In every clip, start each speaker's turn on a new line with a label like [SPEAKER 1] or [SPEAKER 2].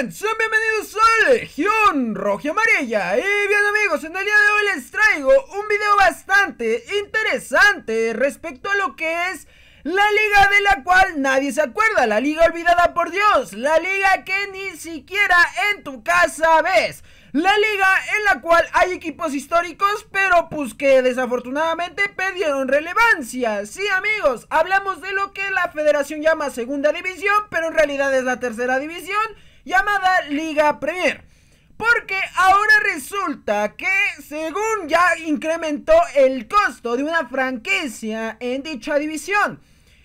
[SPEAKER 1] Son Sean bienvenidos a Legión Roja Amarilla Y bien amigos, en el día de hoy les traigo un video bastante interesante respecto a lo que es la liga de la cual nadie se acuerda, la liga olvidada por Dios, la liga que ni siquiera en tu casa ves la liga en la cual hay equipos históricos, pero pues que desafortunadamente perdieron relevancia. Sí, amigos, hablamos de lo que la federación llama segunda división, pero en realidad es la tercera división llamada Liga Premier. Porque ahora resulta que según ya incrementó el costo de una franquicia en dicha división.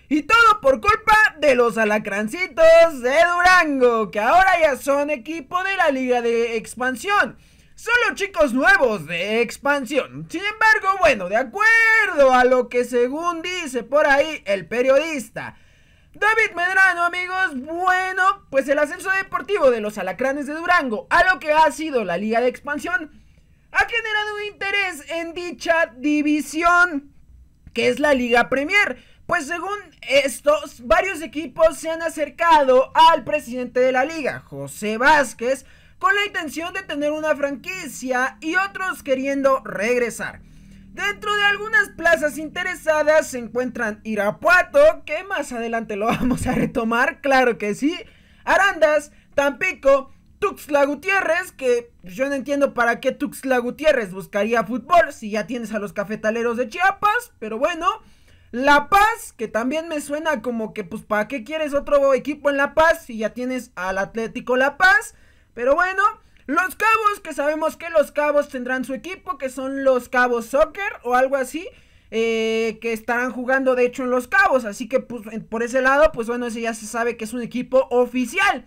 [SPEAKER 1] Y todo por culpa de los alacrancitos de Durango, que ahora ya son equipo de la liga de expansión. Solo chicos nuevos de expansión. Sin embargo, bueno, de acuerdo a lo que según dice por ahí el periodista, David Medrano, amigos, bueno, pues el ascenso deportivo de los alacranes de Durango a lo que ha sido la Liga de Expansión ha generado un interés en dicha división, que es la Liga Premier. Pues según estos, varios equipos se han acercado al presidente de la liga, José Vázquez, con la intención de tener una franquicia y otros queriendo regresar. Dentro de algunas plazas interesadas se encuentran Irapuato, que más adelante lo vamos a retomar, claro que sí, Arandas, Tampico, Tuxla Gutiérrez, que yo no entiendo para qué Tuxtla Gutiérrez buscaría fútbol si ya tienes a los cafetaleros de Chiapas, pero bueno, La Paz, que también me suena como que pues para qué quieres otro equipo en La Paz si ya tienes al Atlético La Paz, pero bueno, los Cabos, que sabemos que los Cabos tendrán su equipo, que son los Cabos Soccer o algo así. Eh, que estarán jugando de hecho en los Cabos. Así que pues, por ese lado, pues bueno, ese ya se sabe que es un equipo oficial.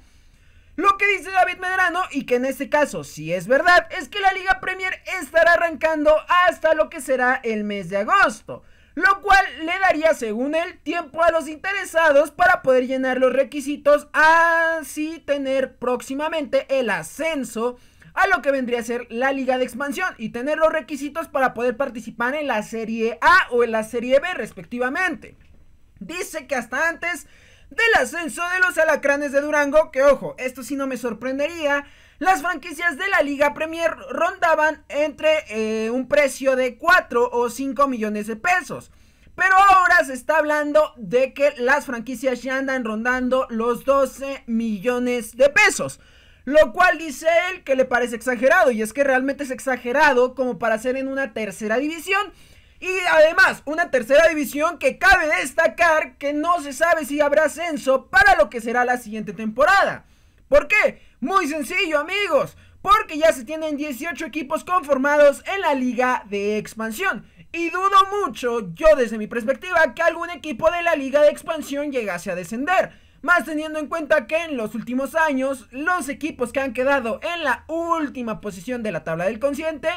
[SPEAKER 1] Lo que dice David Medrano, y que en este caso sí es verdad, es que la Liga Premier estará arrancando hasta lo que será el mes de agosto lo cual le daría, según él, tiempo a los interesados para poder llenar los requisitos, así tener próximamente el ascenso a lo que vendría a ser la liga de expansión y tener los requisitos para poder participar en la serie A o en la serie B respectivamente. Dice que hasta antes del ascenso de los alacranes de Durango, que ojo, esto sí no me sorprendería, las franquicias de la Liga Premier rondaban entre eh, un precio de 4 o 5 millones de pesos. Pero ahora se está hablando de que las franquicias ya andan rondando los 12 millones de pesos. Lo cual dice él que le parece exagerado. Y es que realmente es exagerado como para ser en una tercera división. Y además, una tercera división que cabe destacar que no se sabe si habrá ascenso para lo que será la siguiente temporada. ¿Por qué? Muy sencillo, amigos. Porque ya se tienen 18 equipos conformados en la liga de expansión. Y dudo mucho, yo desde mi perspectiva, que algún equipo de la liga de expansión llegase a descender. Más teniendo en cuenta que en los últimos años, los equipos que han quedado en la última posición de la tabla del consciente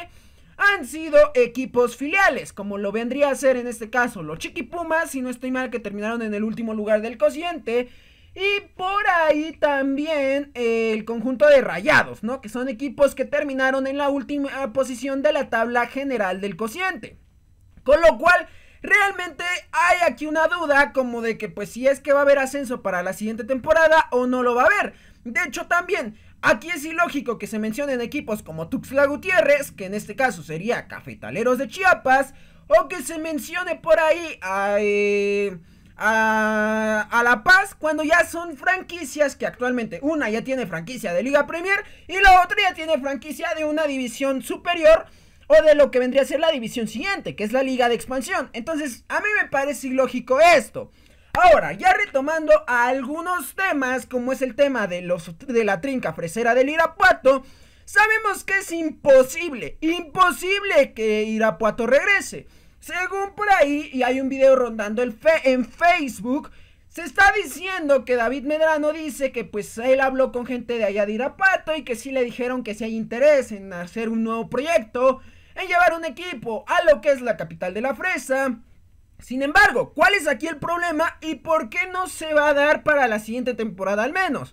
[SPEAKER 1] han sido equipos filiales, como lo vendría a ser en este caso los Chiquipumas, si no estoy mal, que terminaron en el último lugar del cociente. Y por ahí también el conjunto de Rayados, ¿no? Que son equipos que terminaron en la última posición de la tabla general del cociente. Con lo cual, realmente hay aquí una duda como de que pues si es que va a haber ascenso para la siguiente temporada o no lo va a haber. De hecho también Aquí es ilógico que se mencionen equipos como Tuxtla Gutiérrez, que en este caso sería Cafetaleros de Chiapas, o que se mencione por ahí eh, a, a, La Paz cuando ya son franquicias que actualmente una ya tiene franquicia de Liga Premier y la otra ya tiene franquicia de una división superior o de lo que vendría a ser la división siguiente, que es la Liga de Expansión. Entonces, a mí me parece ilógico esto. Ahora, ya retomando algunos temas, como es el tema de, los, de la trinca fresera del Irapuato, sabemos que es imposible, imposible que Irapuato regrese. Según por ahí, y hay un video rondando el fe en Facebook, se está diciendo que David Medrano dice que pues él habló con gente de allá de Irapuato y que sí le dijeron que si hay interés en hacer un nuevo proyecto, en llevar un equipo a lo que es la capital de la fresa. Sin embargo, ¿cuál es aquí el problema y por qué no se va a dar para la siguiente temporada al menos?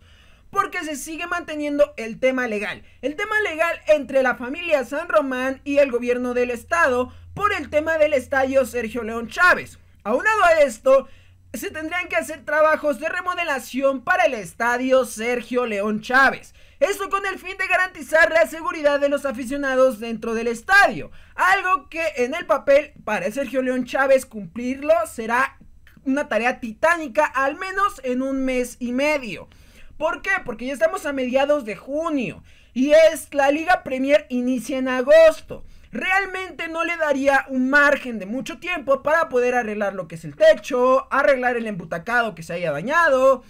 [SPEAKER 1] Porque se sigue manteniendo el tema legal. El tema legal entre la familia San Román y el gobierno del estado por el tema del estadio Sergio León Chávez. Aunado a esto, se tendrían que hacer trabajos de remodelación para el estadio Sergio León Chávez. Eso con el fin de garantizar la seguridad de los aficionados dentro del estadio. Algo que en el papel, para Sergio León Chávez cumplirlo, será una tarea titánica, al menos en un mes y medio. ¿Por qué? Porque ya estamos a mediados de junio y es la Liga Premier inicia en agosto. Realmente no le daría un margen de mucho tiempo para poder arreglar lo que es el techo, arreglar el embutacado que se haya dañado,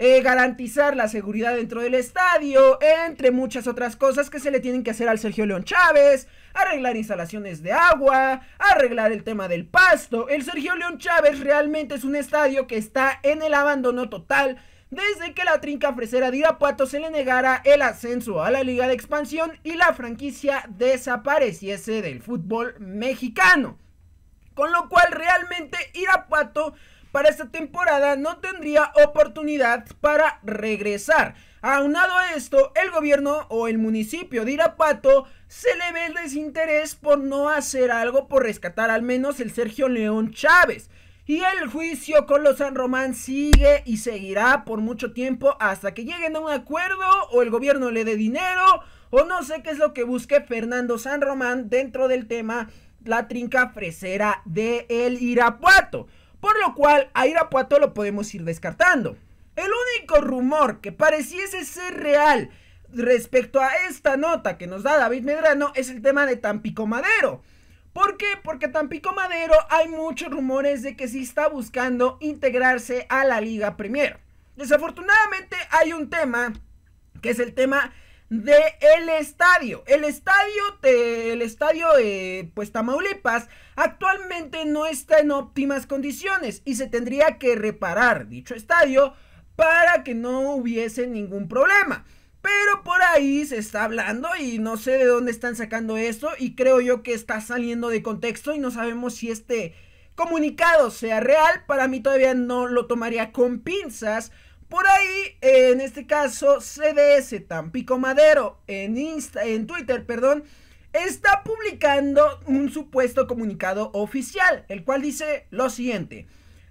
[SPEAKER 1] eh, garantizar la seguridad dentro del estadio, entre muchas otras cosas que se le tienen que hacer al Sergio León Chávez, arreglar instalaciones de agua, arreglar el tema del pasto. El Sergio León Chávez realmente es un estadio que está en el abandono total desde que la trinca fresera de Irapuato se le negara el ascenso a la liga de expansión y la franquicia desapareciese del fútbol mexicano. Con lo cual realmente Irapuato para esta temporada no tendría oportunidad para regresar. Aunado a esto, el gobierno o el municipio de Irapuato se le ve el desinterés por no hacer algo por rescatar al menos el Sergio León Chávez. Y el juicio con los San Román sigue y seguirá por mucho tiempo hasta que lleguen a un acuerdo o el gobierno le dé dinero o no sé qué es lo que busque Fernando San Román dentro del tema la trinca fresera de el Irapuato por lo cual a Irapuato lo podemos ir descartando. El único rumor que pareciese ser real respecto a esta nota que nos da David Medrano es el tema de Tampico Madero. ¿Por qué? Porque Tampico Madero hay muchos rumores de que sí está buscando integrarse a la Liga Premier. Desafortunadamente hay un tema que es el tema de el estadio. El estadio, de el estadio eh, pues Tamaulipas actualmente no está en óptimas condiciones y se tendría que reparar dicho estadio para que no hubiese ningún problema. Pero por ahí se está hablando y no sé de dónde están sacando eso y creo yo que está saliendo de contexto y no sabemos si este comunicado sea real. Para mí todavía no lo tomaría con pinzas por ahí, eh, en este caso, CDS Tampico Madero, en, en Twitter, perdón, está publicando un supuesto comunicado oficial, el cual dice lo siguiente.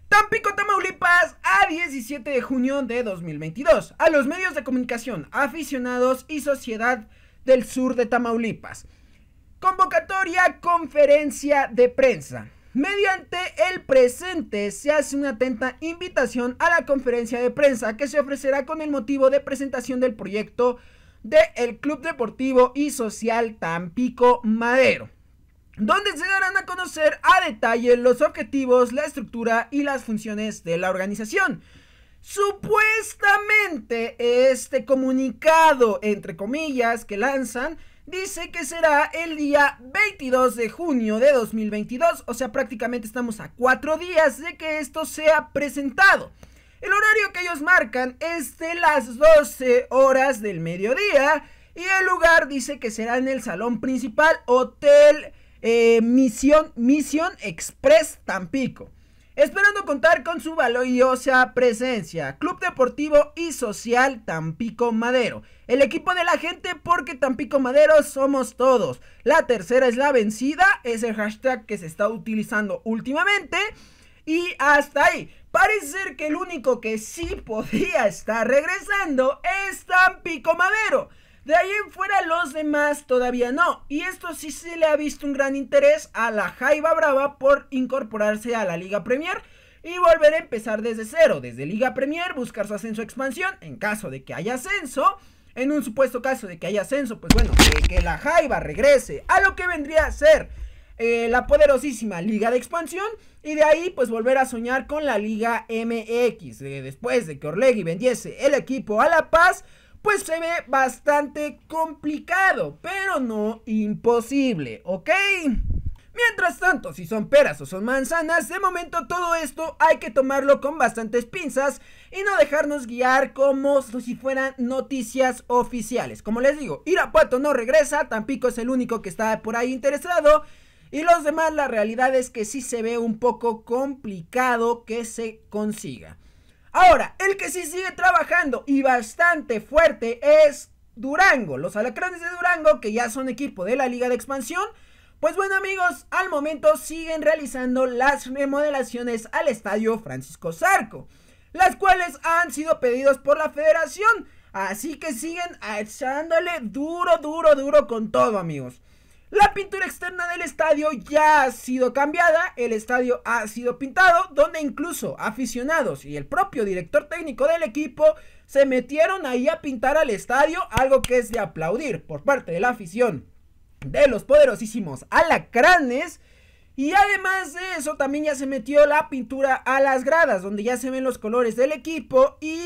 [SPEAKER 1] Tampico, Tamaulipas, a 17 de junio de 2022. A los medios de comunicación, aficionados y sociedad del sur de Tamaulipas. Convocatoria, conferencia de prensa. Mediante el presente se hace una atenta invitación a la conferencia de prensa que se ofrecerá con el motivo de presentación del proyecto del Club Deportivo y Social Tampico Madero, donde se darán a conocer a detalle los objetivos, la estructura y las funciones de la organización. Supuestamente este comunicado, entre comillas, que lanzan, dice que será el día 22 de junio de 2022, o sea, prácticamente estamos a cuatro días de que esto sea presentado. El horario que ellos marcan es de las 12 horas del mediodía y el lugar dice que será en el salón principal Hotel eh, Misión Express Tampico esperando contar con su valiosa presencia. Club Deportivo y Social Tampico Madero. El equipo de la gente porque Tampico Madero somos todos. La tercera es la vencida, es el hashtag que se está utilizando últimamente. Y hasta ahí. Parece ser que el único que sí podía estar regresando es Tampico Madero. De ahí en fuera los demás todavía no. Y esto sí se le ha visto un gran interés a la Jaiba Brava por incorporarse a la Liga Premier y volver a empezar desde cero, desde Liga Premier, buscar su ascenso expansión en caso de que haya ascenso. En un supuesto caso de que haya ascenso, pues bueno, que, la Jaiba regrese a lo que vendría a ser eh, la poderosísima Liga de Expansión y de ahí pues volver a soñar con la Liga MX. después de que Orlegi vendiese el equipo a La Paz, pues se ve bastante complicado, pero no imposible, ¿ok? Mientras tanto, si son peras o son manzanas, de momento todo esto hay que tomarlo con bastantes pinzas y no dejarnos guiar como si fueran noticias oficiales. Como les digo, Irapuato no regresa, Tampico es el único que está por ahí interesado. Y los demás, la realidad es que sí se ve un poco complicado que se consiga. Ahora, el que sí sigue trabajando y bastante fuerte es Durango. Los Alacranes de Durango, que ya son equipo de la Liga de Expansión. Pues bueno amigos, al momento siguen realizando las remodelaciones al estadio Francisco Zarco, las cuales han sido pedidos por la federación, así que siguen echándole duro, duro, duro con todo amigos. La pintura externa del estadio ya ha sido cambiada, el estadio ha sido pintado, donde incluso aficionados y el propio director técnico del equipo se metieron ahí a pintar al estadio, algo que es de aplaudir por parte de la afición de los poderosísimos alacranes. Y además de eso, también ya se metió la pintura a las gradas, donde ya se ven los colores del equipo y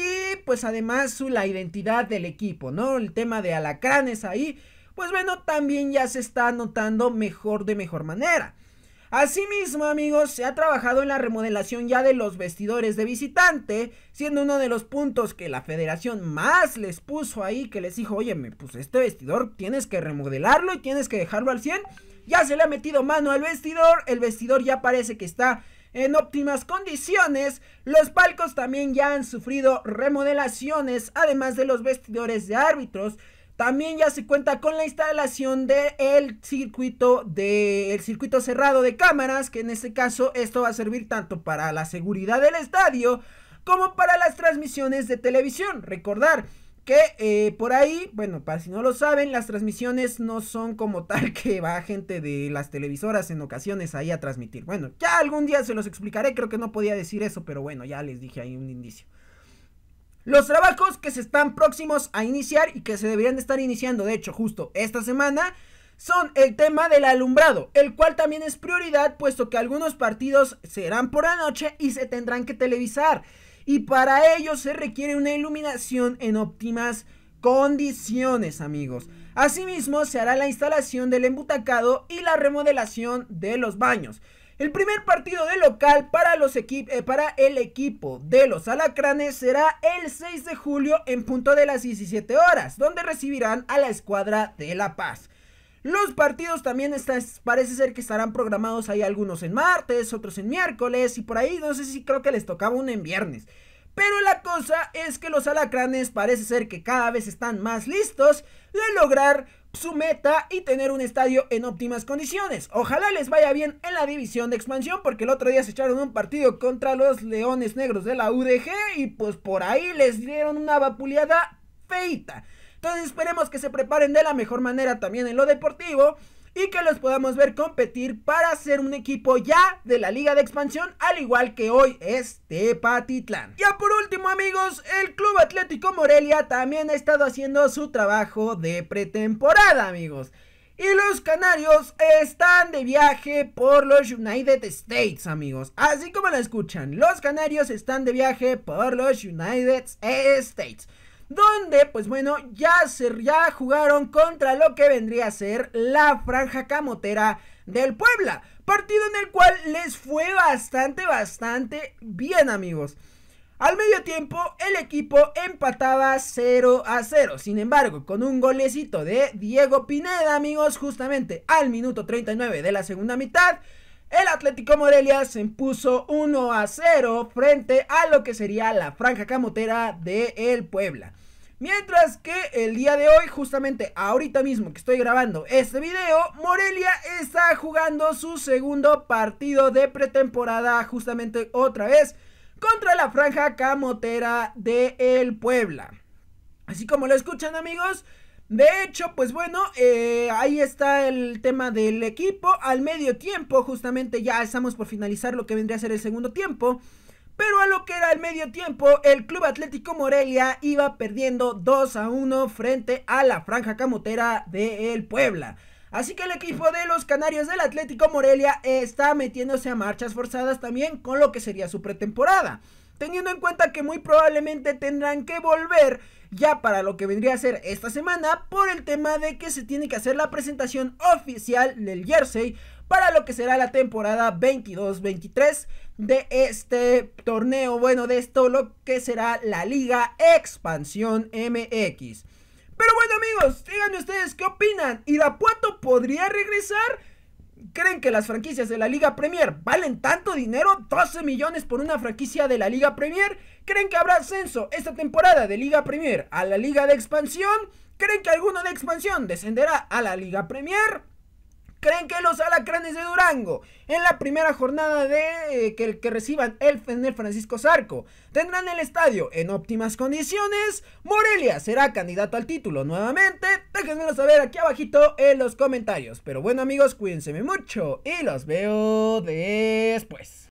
[SPEAKER 1] pues además la identidad del equipo, ¿no? El tema de alacranes ahí pues bueno, también ya se está notando mejor de mejor manera. Asimismo, amigos, se ha trabajado en la remodelación ya de los vestidores de visitante, siendo uno de los puntos que la federación más les puso ahí, que les dijo, oye, pues este vestidor tienes que remodelarlo y tienes que dejarlo al 100. Ya se le ha metido mano al vestidor, el vestidor ya parece que está en óptimas condiciones. Los palcos también ya han sufrido remodelaciones, además de los vestidores de árbitros. También ya se cuenta con la instalación del circuito circuito cerrado de cámaras, que en este caso esto va a servir tanto para la seguridad del estadio como para las transmisiones de televisión. Recordar que eh, por ahí, bueno, para si no lo saben, las transmisiones no son como tal que va gente de las televisoras en ocasiones ahí a transmitir. Bueno, ya algún día se los explicaré, creo que no podía decir eso, pero bueno, ya les dije ahí un indicio. Los trabajos que se están próximos a iniciar y que se deberían de estar iniciando, de hecho, justo esta semana, son el tema del alumbrado, el cual también es prioridad puesto que algunos partidos serán por la noche y se tendrán que televisar. Y para ello se requiere una iluminación en óptimas condiciones, amigos. Asimismo, se hará la instalación del embutacado y la remodelación de los baños. El primer partido de local para, los eh, para el equipo de los alacranes será el 6 de julio en punto de las 17 horas, donde recibirán a la escuadra de La Paz. Los partidos también parece ser que estarán programados ahí algunos en martes, otros en miércoles y por ahí no sé si creo que les tocaba uno en viernes. Pero la cosa es que los alacranes parece ser que cada vez están más listos de lograr su meta y tener un estadio en óptimas condiciones. Ojalá les vaya bien en la división de expansión porque el otro día se echaron un partido contra los Leones Negros de la UDG y pues por ahí les dieron una vapuleada feita. Entonces esperemos que se preparen de la mejor manera también en lo deportivo y que los podamos ver competir para ser un equipo ya de la Liga de Expansión, al igual que hoy es Tepatitlán. Ya por último amigos, el Club Atlético Morelia también ha estado haciendo su trabajo de pretemporada amigos. Y los canarios están de viaje por los United States, amigos. Así como lo escuchan, los canarios están de viaje por los United States donde pues bueno, ya, se, ya jugaron contra lo que vendría a ser la franja camotera del Puebla, partido en el cual les fue bastante, bastante bien amigos. Al medio tiempo, el equipo empataba 0 a 0. Sin embargo, con un golecito de Diego Pineda, amigos, justamente al minuto 39 de la segunda mitad, el Atlético Morelia se impuso 1 a 0 frente a lo que sería la franja camotera de El Puebla. Mientras que el día de hoy, justamente ahorita mismo que estoy grabando este video, Morelia está jugando su segundo partido de pretemporada, justamente otra vez, contra la franja camotera de El Puebla. Así como lo escuchan amigos, de hecho, pues bueno, eh, ahí está el tema del equipo. Al medio tiempo, justamente ya estamos por finalizar lo que vendría a ser el segundo tiempo. Pero a lo que era el medio tiempo, el Club Atlético Morelia iba perdiendo 2 a 1 frente a la franja camotera de El Puebla. Así que el equipo de los Canarios del Atlético Morelia está metiéndose a marchas forzadas también con lo que sería su pretemporada. Teniendo en cuenta que muy probablemente tendrán que volver ya para lo que vendría a ser esta semana por el tema de que se tiene que hacer la presentación oficial del jersey para lo que será la temporada 22-23 de este torneo, bueno, de esto lo que será la Liga Expansión MX. Pero bueno amigos, díganme ustedes qué opinan. ¿Irapuato podría regresar? ¿Creen que las franquicias de la Liga Premier valen tanto dinero? 12 millones por una franquicia de la Liga Premier. ¿Creen que habrá ascenso esta temporada de Liga Premier a la Liga de Expansión? ¿Creen que alguno de expansión descenderá a la Liga Premier? creen que los alacranes de Durango, en la primera jornada de eh, que, reciban el, Fener Francisco Zarco, tendrán el estadio en óptimas condiciones. Morelia será candidato al título nuevamente. Déjenmelo saber aquí abajito en los comentarios. Pero bueno amigos, cuídense mucho y los veo después.